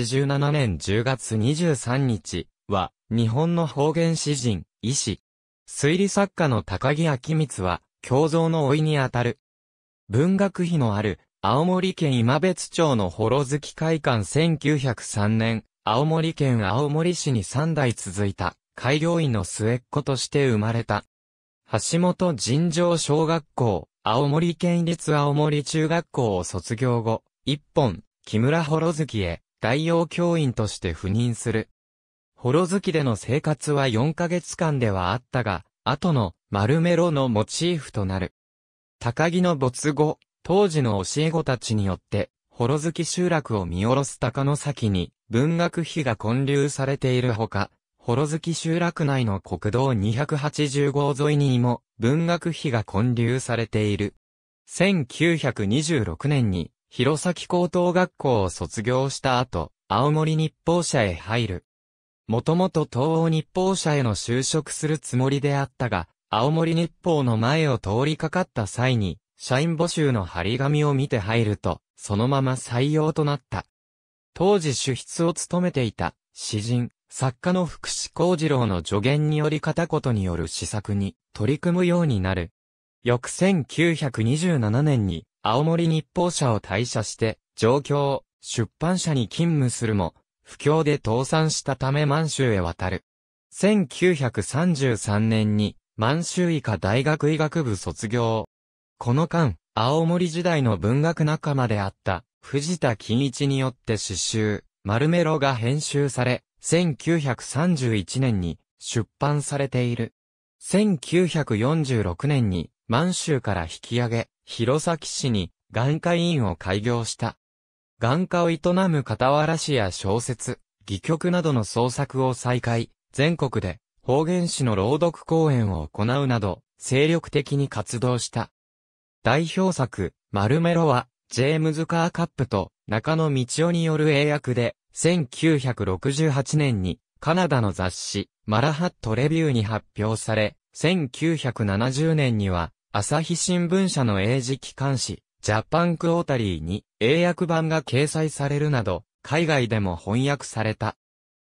1987年10月23日は、日本の方言詩人、医師。推理作家の高木明光は、胸像の老いにあたる。文学碑のある、青森県今別町の幌月会館1903年、青森県青森市に3代続いた、開業医の末っ子として生まれた。橋本尋常小学校、青森県立青森中学校を卒業後、一本、木村幌月へ、大王教員として赴任する。ホロ月での生活は4ヶ月間ではあったが、後の丸メロのモチーフとなる。高木の没後、当時の教え子たちによって、ホロ月集落を見下ろす高野崎に文学碑が建立されているほか、ホロ月集落内の国道280号沿いにも文学碑が建立されている。1926年に弘前高等学校を卒業した後、青森日報社へ入る。もともと東欧日報社への就職するつもりであったが、青森日報の前を通りかかった際に、社員募集の張り紙を見て入ると、そのまま採用となった。当時主筆を務めていた、詩人、作家の福士幸次郎の助言により片言による試作に取り組むようになる。翌1927年に青森日報社を退社して、上京、出版社に勤務するも、不況で倒産したため満州へ渡る。1933年に、満州医科大学医学部卒業。この間、青森時代の文学仲間であった、藤田金一によって詩集、丸メロが編集され、1931年に出版されている。1946年に満州から引き上げ、弘前市に眼科医院を開業した。眼科を営む傍ら市や小説、戯曲などの創作を再開、全国で方言誌の朗読講演を行うなど、精力的に活動した。代表作、マルメロは、ジェームズ・カーカップと中野道夫による英訳で、1968年にカナダの雑誌、マラハットレビューに発表され、1970年には朝日新聞社の英字機関誌、ジャパンクオータリーに英訳版が掲載されるなど、海外でも翻訳された。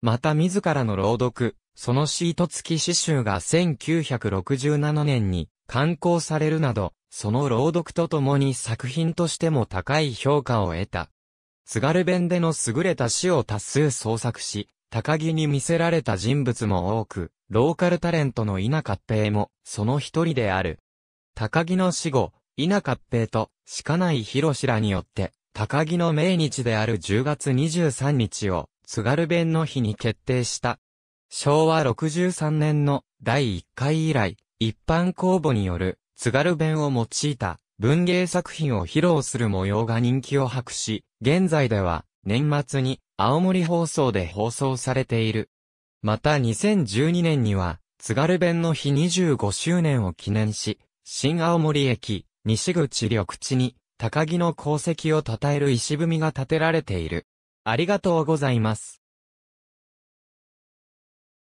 また自らの朗読、そのシート付き詩集が1967年に刊行されるなど、その朗読とともに作品としても高い評価を得た。津軽弁での優れた詩を多数創作し、高木に見せられた人物も多く、ローカルタレントの稲勝平も、その一人である。高木の死後、稲合平と、鹿内博らによって、高木の命日である10月23日を、津軽弁の日に決定した。昭和63年の第1回以来、一般公募による津軽弁を用いた文芸作品を披露する模様が人気を博し、現在では年末に青森放送で放送されている。また2012年には津軽弁の日25周年を記念し、新青森駅、西口緑地に、高木の功績を称える石踏みが建てられている。ありがとうございます。